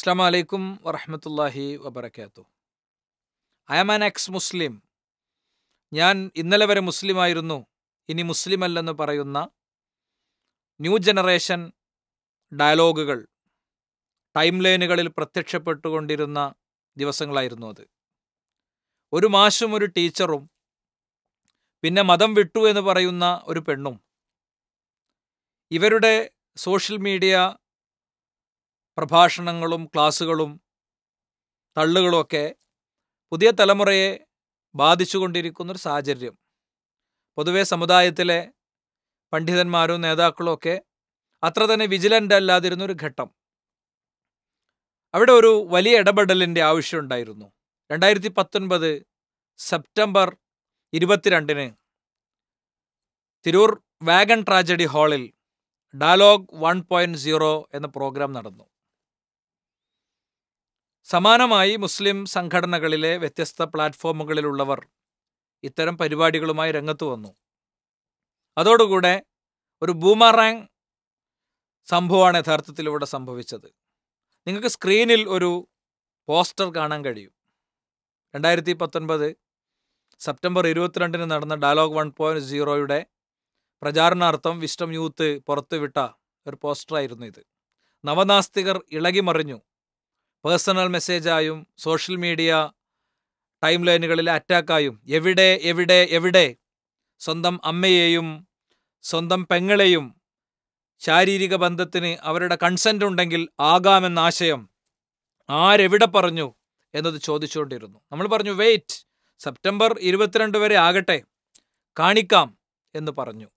അസ്ലാം വലൈക്കും വറഹമത്തല്ലാഹി വബർക്കാത്തു I am an ex Muslim ഞാൻ ഇന്നലെ വരെ മുസ്ലിമായിരുന്നു ഇനി മുസ്ലിം അല്ലെന്ന് പറയുന്ന ന്യൂ ജനറേഷൻ ഡയലോഗുകൾ ടൈം ലൈനുകളിൽ പ്രത്യക്ഷപ്പെട്ടുകൊണ്ടിരുന്ന ദിവസങ്ങളായിരുന്നു അത് ഒരു മാഷും ഒരു ടീച്ചറും പിന്നെ മതം വിട്ടു എന്ന് പറയുന്ന ഒരു പെണ്ണും ഇവരുടെ സോഷ്യൽ മീഡിയ പ്രഭാഷണങ്ങളും ക്ലാസ്സുകളും തള്ളുകളുമൊക്കെ പുതിയ തലമുറയെ ബാധിച്ചുകൊണ്ടിരിക്കുന്നൊരു സാഹചര്യം പൊതുവേ സമുദായത്തിലെ പണ്ഡിതന്മാരും നേതാക്കളും ഒക്കെ അത്ര തന്നെ വിജിലൻ്റ് അല്ലാതിരുന്നൊരു ഘട്ടം അവിടെ ഒരു വലിയ ഇടപെടലിൻ്റെ ആവശ്യമുണ്ടായിരുന്നു രണ്ടായിരത്തി പത്തൊൻപത് സെപ്റ്റംബർ ഇരുപത്തിരണ്ടിന് തിരൂർ വാഗൺ ട്രാജഡി ഹാളിൽ ഡയലോഗ് വൺ പോയിൻറ്റ് സീറോ എന്ന പ്രോഗ്രാം നടന്നു സമാനമായി മുസ്ലിം സംഘടനകളിലെ വ്യത്യസ്ത പ്ലാറ്റ്ഫോമുകളിലുള്ളവർ ഇത്തരം പരിപാടികളുമായി രംഗത്ത് വന്നു അതോടുകൂടെ ഒരു ബൂമറാങ് സംഭവമാണ് യഥാർത്ഥത്തിൽ ഇവിടെ സംഭവിച്ചത് നിങ്ങൾക്ക് സ്ക്രീനിൽ ഒരു പോസ്റ്റർ കാണാൻ കഴിയും രണ്ടായിരത്തി പത്തൊൻപത് സെപ്റ്റംബർ ഇരുപത്തിരണ്ടിന് നടന്ന ഡയലോഗ് വൺ പോയിൻറ്റ് സീറോയുടെ പ്രചാരണാർത്ഥം വിസ്റ്റം യൂത്ത് പുറത്തുവിട്ട ഒരു പോസ്റ്ററായിരുന്നു ഇത് നവനാസ്തികർ ഇളകിമറിഞ്ഞു പേഴ്സണൽ മെസ്സേജായും സോഷ്യൽ മീഡിയ ടൈം ലൈനുകളിൽ അറ്റാക്കായും എവിടെ എവിടെ എവിടെ സ്വന്തം അമ്മയെയും സ്വന്തം പെങ്ങളെയും ശാരീരിക ബന്ധത്തിന് അവരുടെ കൺസെൻ്റ് ഉണ്ടെങ്കിൽ ആകാമെന്ന ആശയം ആരെവിടെ പറഞ്ഞു എന്നത് ചോദിച്ചുകൊണ്ടിരുന്നു നമ്മൾ പറഞ്ഞു വെയിറ്റ് സെപ്റ്റംബർ ഇരുപത്തിരണ്ട് വരെ ആകട്ടെ കാണിക്കാം എന്ന് പറഞ്ഞു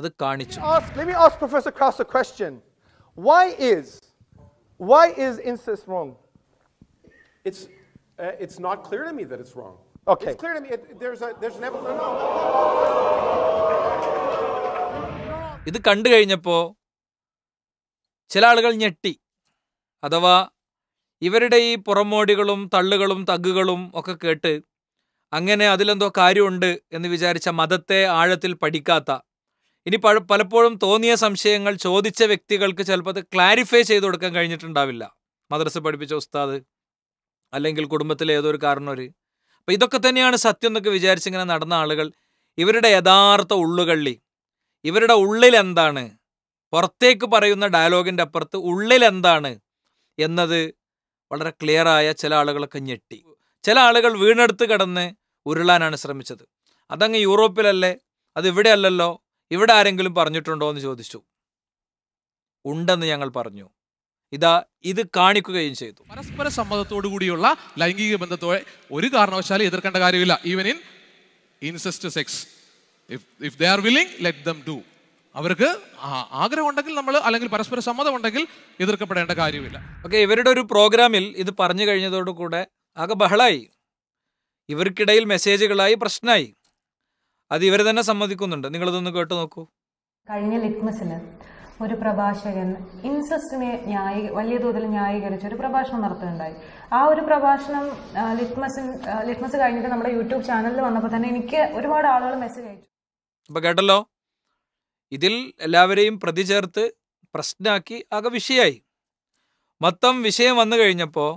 അത് കാണിച്ചു Why is incest wrong? It's, uh, it's not clear to me that it's wrong. Okay. It's clear to me. It, there's, a, there's an evolution. No, ഇത് കണ്ടു കഴിഞ്ഞപ്പോൾ ചില ആളുകൾ ഞെട്ടി അഥവാ ഇവരുടെ ഈ പുറമോടികളും തള്ളുകളും തഗ്ഗുകളും ഒക്കെ കേട്ട് അങ്ങനെ അതിലെന്തോ കാര്യമുണ്ട് എന്ന് വിചാരിച്ച മതത്തെ ആഴത്തിൽ പഠിക്കാത്ത ഇനി പലപ്പോഴും തോന്നിയ സംശയങ്ങൾ ചോദിച്ച വ്യക്തികൾക്ക് ചിലപ്പോൾ അത് ക്ലാരിഫൈ ചെയ്ത് കൊടുക്കാൻ കഴിഞ്ഞിട്ടുണ്ടാവില്ല മദ്രസ പഠിപ്പിച്ച ഉസ്താദ് അല്ലെങ്കിൽ കുടുംബത്തിലെ ഏതോ ഒരു കാരണവർ അപ്പോൾ ഇതൊക്കെ തന്നെയാണ് സത്യം എന്നൊക്കെ വിചാരിച്ചിങ്ങനെ നടന്ന ആളുകൾ ഇവരുടെ യഥാർത്ഥ ഉള്ളുകള്ളി ഇവരുടെ ഉള്ളിൽ എന്താണ് പുറത്തേക്ക് പറയുന്ന ഡയലോഗിൻ്റെ അപ്പുറത്ത് ഉള്ളിൽ എന്താണ് എന്നത് വളരെ ക്ലിയറായ ചില ആളുകളൊക്കെ ഞെട്ടി ചില ആളുകൾ വീണെടുത്ത് കിടന്ന് ഉരുളാനാണ് ശ്രമിച്ചത് അതങ്ങ് യൂറോപ്പിലല്ലേ അത് അല്ലല്ലോ ഇവിടെ ആരെങ്കിലും പറഞ്ഞിട്ടുണ്ടോ എന്ന് ചോദിച്ചു ഉണ്ടെന്ന് ഞങ്ങൾ പറഞ്ഞു ഇതാ ഇത് കാണിക്കുകയും ചെയ്തു പരസ്പര സമ്മതത്തോടു കൂടിയുള്ള ലൈംഗിക ബന്ധത്തോടെ ഒരു കാരണവശാലും എതിർക്കേണ്ട കാര്യമില്ല even in incest sex if if they are willing let them do അവർക്ക് ആഗ്രഹം ഉണ്ടെങ്കിൽ നമ്മൾ അല്ലെങ്കിൽ പരസ്പര സമ്മതം ഉണ്ടെങ്കിൽ എതിർക്കപ്പെടേണ്ട കാര്യമില്ല ഓക്കെ ഇവരുടെ ഒരു പ്രോഗ്രാമിൽ ഇത് പറഞ്ഞു കഴിഞ്ഞതോടുകൂടെ ആകെ ബഹളായി ഇവർക്കിടയിൽ മെസ്സേജുകളായി പ്രശ്നമായി അത് ഇവർ തന്നെ സമ്മതിക്കുന്നുണ്ട് ഇതൊന്ന് കേട്ടു നോക്കൂ കഴിഞ്ഞ ലിറ്റ്മസിൽ ഒരു പ്രഭാഷകൻ ഇൻസസ്റ്റിനെ ന്യായ വലിയ തോതിൽ ന്യായീകരിച്ച് ഒരു പ്രഭാഷണം നടത്തുന്നുണ്ടായി ആ ഒരു പ്രഭാഷണം ലിറ്റ്മസിൻ ലിറ്റ്മസ് കഴിഞ്ഞിട്ട് നമ്മുടെ യൂട്യൂബ് ചാനലിൽ വന്നപ്പോൾ തന്നെ എനിക്ക് ഒരുപാട് ആളുകൾ മെസ്സേജ് അയച്ചു അപ്പൊ കേട്ടല്ലോ ഇതിൽ എല്ലാവരെയും പ്രതി ചേർത്ത് പ്രശ്നമാക്കി ആകെ വിഷയമായി മൊത്തം വിഷയം വന്നു കഴിഞ്ഞപ്പോൾ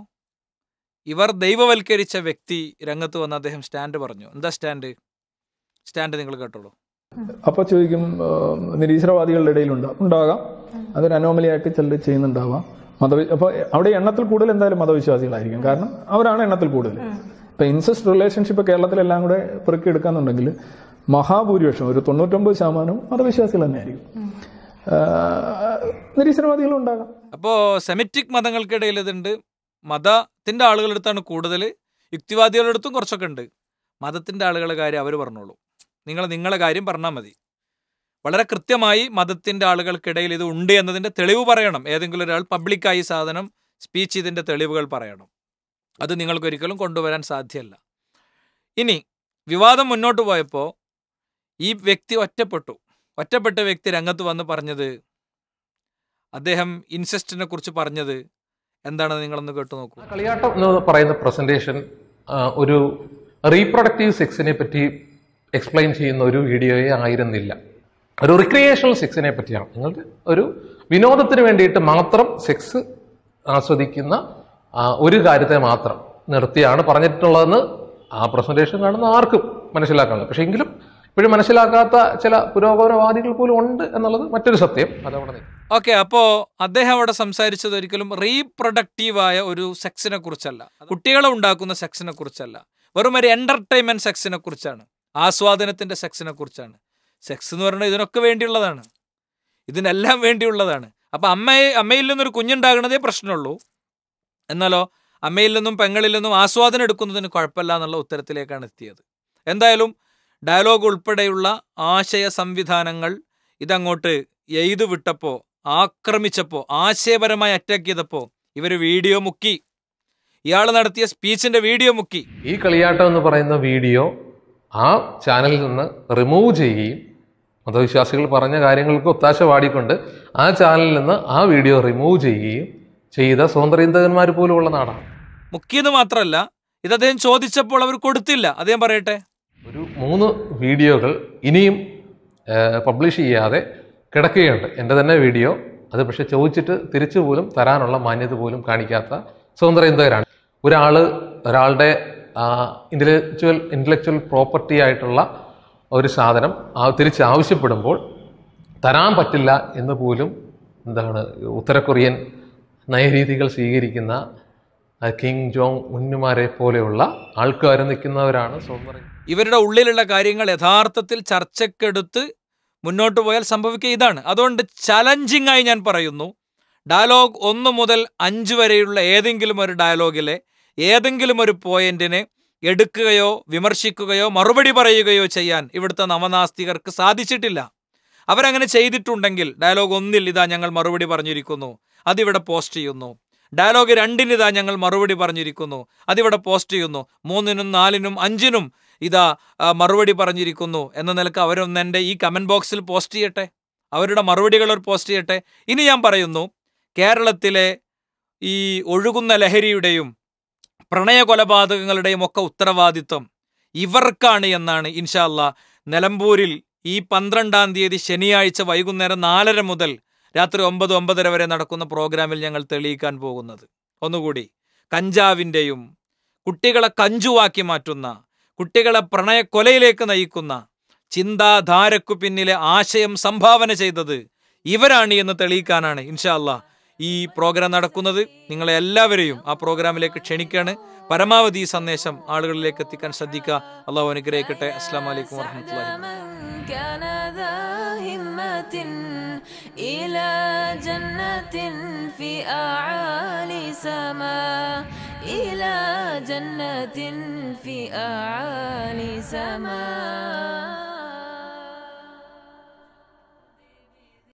ഇവർ ദൈവവൽക്കരിച്ച വ്യക്തി രംഗത്ത് വന്ന് അദ്ദേഹം സ്റ്റാൻഡ് പറഞ്ഞു എന്താ സ്റ്റാൻഡ് സ്റ്റാൻഡ് നിങ്ങൾ കേട്ടോളൂ അപ്പോൾ ചോദിക്കും നിരീശ്വരവാദികളുടെ ഇടയിലുണ്ട് ഉണ്ടാകാം അതൊരു ആയിട്ട് ചിലർ ചെയ്യുന്നുണ്ടാവാം മത അപ്പോൾ അവിടെ എണ്ണത്തിൽ കൂടുതൽ എന്തായാലും മതവിശ്വാസികളായിരിക്കും കാരണം അവരാണ് എണ്ണത്തിൽ കൂടുതൽ ഇപ്പം ഇൻസെസ്റ്റ് റിലേഷൻഷിപ്പ് കേരളത്തിലെല്ലാം കൂടെ എടുക്കാന്നുണ്ടെങ്കിൽ മഹാഭൂരിപക്ഷം ഒരു തൊണ്ണൂറ്റൊമ്പത് ശതമാനവും മതവിശ്വാസികൾ തന്നെയായിരിക്കും നിരീശ്വരവാദികളും ഉണ്ടാകാം അപ്പോൾ സെമിറ്റിക് മതങ്ങൾക്കിടയിൽ ഇതുണ്ട് മതത്തിന്റെ ആളുകളെടുത്താണ് കൂടുതൽ യുക്തിവാദികളുടെ അടുത്തും കുറച്ചൊക്കെ ഉണ്ട് മതത്തിന്റെ ആളുകളുടെ കാര്യം അവർ പറഞ്ഞോളൂ നിങ്ങൾ നിങ്ങളെ കാര്യം പറഞ്ഞാൽ മതി വളരെ കൃത്യമായി മതത്തിൻ്റെ ആളുകൾക്കിടയിൽ ഇത് ഉണ്ട് എന്നതിൻ്റെ തെളിവ് പറയണം ഏതെങ്കിലും ഒരാൾ പബ്ലിക്കായി സാധനം സ്പീച്ച് ഇതിൻ്റെ തെളിവുകൾ പറയണം അത് നിങ്ങൾക്കൊരിക്കലും കൊണ്ടുവരാൻ സാധ്യമല്ല ഇനി വിവാദം മുന്നോട്ട് പോയപ്പോൾ ഈ വ്യക്തി ഒറ്റപ്പെട്ടു ഒറ്റപ്പെട്ട വ്യക്തി രംഗത്ത് വന്ന് പറഞ്ഞത് അദ്ദേഹം ഇൻസെസ്റ്റിനെ കുറിച്ച് പറഞ്ഞത് എന്താണെന്ന് നിങ്ങളൊന്ന് കേട്ടു നോക്കൂ കളിയാട്ടം എന്ന് പറയുന്ന പ്രസന്റേഷൻ ഒരു റീപ്രൊഡക്റ്റീവ് സെക്സിനെ പറ്റി എക്സ്പ്ലെയിൻ ചെയ്യുന്ന ഒരു വീഡിയോയെ ആയിരുന്നില്ല ഒരു റിക്രിയേഷണൽ സെക്സിനെ പറ്റിയാണ് നിങ്ങളുടെ ഒരു വിനോദത്തിന് വേണ്ടിയിട്ട് മാത്രം സെക്സ് ആസ്വദിക്കുന്ന ഒരു കാര്യത്തെ മാത്രം നിർത്തിയാണ് പറഞ്ഞിട്ടുള്ളതെന്ന് ആ പ്രസന്റേഷൻ കാണുന്ന ആർക്കും മനസ്സിലാക്കാൻ പക്ഷേ എങ്കിലും ഇപ്പോഴും മനസ്സിലാക്കാത്ത ചില പുരോഗമനവാദികൾ പോലും ഉണ്ട് എന്നുള്ളത് മറ്റൊരു സത്യം അതവിടെ ഓക്കെ അപ്പോ അദ്ദേഹം അവിടെ സംസാരിച്ചത് ഒരിക്കലും റീപ്രൊഡക്റ്റീവായ ഒരു സെക്സിനെ കുറിച്ചല്ല കുട്ടികളെ ഉണ്ടാക്കുന്ന സെക്സിനെ കുറിച്ചല്ല വെറും ഒരു എന്റർടൈൻമെന്റ് സെക്സിനെ കുറിച്ചാണ് ആസ്വാദനത്തിൻ്റെ സെക്സിനെ കുറിച്ചാണ് സെക്സ് എന്ന് പറയുന്നത് ഇതിനൊക്കെ വേണ്ടിയുള്ളതാണ് ഇതിനെല്ലാം വേണ്ടിയുള്ളതാണ് അപ്പം അമ്മയെ അമ്മയിൽ നിന്നൊരു കുഞ്ഞുണ്ടാകണതേ പ്രശ്നമുള്ളൂ എന്നാലോ അമ്മയിൽ നിന്നും പെങ്ങളിൽ നിന്നും ആസ്വാദനം എടുക്കുന്നതിന് കുഴപ്പമില്ല എന്നുള്ള ഉത്തരത്തിലേക്കാണ് എത്തിയത് എന്തായാലും ഡയലോഗ് ഉൾപ്പെടെയുള്ള ആശയ സംവിധാനങ്ങൾ ഇതങ്ങോട്ട് എയ്തു വിട്ടപ്പോൾ ആക്രമിച്ചപ്പോൾ ആശയപരമായി അറ്റാക്ക് ചെയ്തപ്പോൾ ഇവർ വീഡിയോ മുക്കി ഇയാൾ നടത്തിയ സ്പീച്ചിന്റെ വീഡിയോ മുക്കി ഈ കളിയാട്ടം എന്ന് പറയുന്ന വീഡിയോ ആ ചാനലിൽ നിന്ന് റിമൂവ് ചെയ്യുകയും മതവിശ്വാസികൾ പറഞ്ഞ കാര്യങ്ങൾക്ക് ഒത്താശ പാടിക്കൊണ്ട് ആ ചാനലിൽ നിന്ന് ആ വീഡിയോ റിമൂവ് ചെയ്യുകയും ചെയ്ത സ്വതന്ത്രീന്തകന്മാർ പോലുമുള്ള നാടാണ് മുഖ്യത് മാത്രമല്ല ഇത് അദ്ദേഹം ചോദിച്ചപ്പോൾ അവർ കൊടുത്തില്ല അദ്ദേഹം പറയട്ടെ ഒരു മൂന്ന് വീഡിയോകൾ ഇനിയും പബ്ലിഷ് ചെയ്യാതെ കിടക്കുകയുണ്ട് എൻ്റെ തന്നെ വീഡിയോ അത് പക്ഷെ ചോദിച്ചിട്ട് തിരിച്ചു പോലും തരാനുള്ള മാന്യത പോലും കാണിക്കാത്ത സ്വതന്ത്രീന്തകരാണ് ഒരാൾ ഒരാളുടെ ഇൻ്റലക്ച്വൽ ഇൻ്റലക്ച്വൽ പ്രോപ്പർട്ടി ആയിട്ടുള്ള ഒരു സാധനം ആവശ്യപ്പെടുമ്പോൾ തരാൻ പറ്റില്ല എന്ന് പോലും എന്താണ് ഉത്തര കൊറിയൻ നയരീതികൾ സ്വീകരിക്കുന്ന കിങ് ജോങ് ഉന്നുമാരെ പോലെയുള്ള ആൾക്കാർ നിൽക്കുന്നവരാണ് സ്വന്തം ഇവരുടെ ഉള്ളിലുള്ള കാര്യങ്ങൾ യഥാർത്ഥത്തിൽ ചർച്ചക്കെടുത്ത് മുന്നോട്ട് പോയാൽ സംഭവിക്കുക ഇതാണ് അതുകൊണ്ട് ചലഞ്ചിങ് ആയി ഞാൻ പറയുന്നു ഡയലോഗ് ഒന്ന് മുതൽ അഞ്ച് വരെയുള്ള ഏതെങ്കിലും ഒരു ഡയലോഗിലെ ഏതെങ്കിലും ഒരു പോയിന്റിനെ എടുക്കുകയോ വിമർശിക്കുകയോ മറുപടി പറയുകയോ ചെയ്യാൻ ഇവിടുത്തെ നവനാസ്തികർക്ക് സാധിച്ചിട്ടില്ല അവരങ്ങനെ ചെയ്തിട്ടുണ്ടെങ്കിൽ ഡയലോഗ് ഒന്നിൽ ഇതാ ഞങ്ങൾ മറുപടി പറഞ്ഞിരിക്കുന്നു അതിവിടെ പോസ്റ്റ് ചെയ്യുന്നു ഡയലോഗ് രണ്ടിന് ഇതാ ഞങ്ങൾ മറുപടി പറഞ്ഞിരിക്കുന്നു അതിവിടെ പോസ്റ്റ് ചെയ്യുന്നു മൂന്നിനും നാലിനും അഞ്ചിനും ഇതാ മറുപടി പറഞ്ഞിരിക്കുന്നു എന്ന നിലക്ക് അവരൊന്ന് എൻ്റെ ഈ കമൻറ്റ് ബോക്സിൽ പോസ്റ്റ് ചെയ്യട്ടെ അവരുടെ മറുപടികൾ പോസ്റ്റ് ചെയ്യട്ടെ ഇനി ഞാൻ പറയുന്നു കേരളത്തിലെ ഈ ഒഴുകുന്ന ലഹരിയുടെയും പ്രണയ കൊലപാതകങ്ങളുടെയും ഒക്കെ ഉത്തരവാദിത്വം ഇവർക്കാണ് എന്നാണ് ഇൻഷാല്ല നിലമ്പൂരിൽ ഈ പന്ത്രണ്ടാം തീയതി ശനിയാഴ്ച വൈകുന്നേരം നാലര മുതൽ രാത്രി ഒമ്പത് ഒമ്പതര വരെ നടക്കുന്ന പ്രോഗ്രാമിൽ ഞങ്ങൾ തെളിയിക്കാൻ പോകുന്നത് ഒന്നുകൂടി കഞ്ചാവിൻ്റെയും കുട്ടികളെ കഞ്ചുവാക്കി മാറ്റുന്ന കുട്ടികളെ പ്രണയക്കൊലയിലേക്ക് നയിക്കുന്ന ചിന്താധാരക്കു പിന്നിലെ ആശയം സംഭാവന ചെയ്തത് ഇവരാണ് എന്ന് തെളിയിക്കാനാണ് ഇൻഷാല്ലാ ഈ പ്രോഗ്രാം നടക്കുന്നത് നിങ്ങളെ എല്ലാവരെയും ആ പ്രോഗ്രാമിലേക്ക് ക്ഷണിക്കാണ് പരമാവധി ഈ സന്ദേശം ആളുകളിലേക്ക് എത്തിക്കാൻ ശ്രദ്ധിക്കുക അള്ളാഹു അനുഗ്രഹിക്കട്ടെ അസ്സാം വലൈക്കും വാഹമത്തുള്ള إلى جنة في أعالي سماء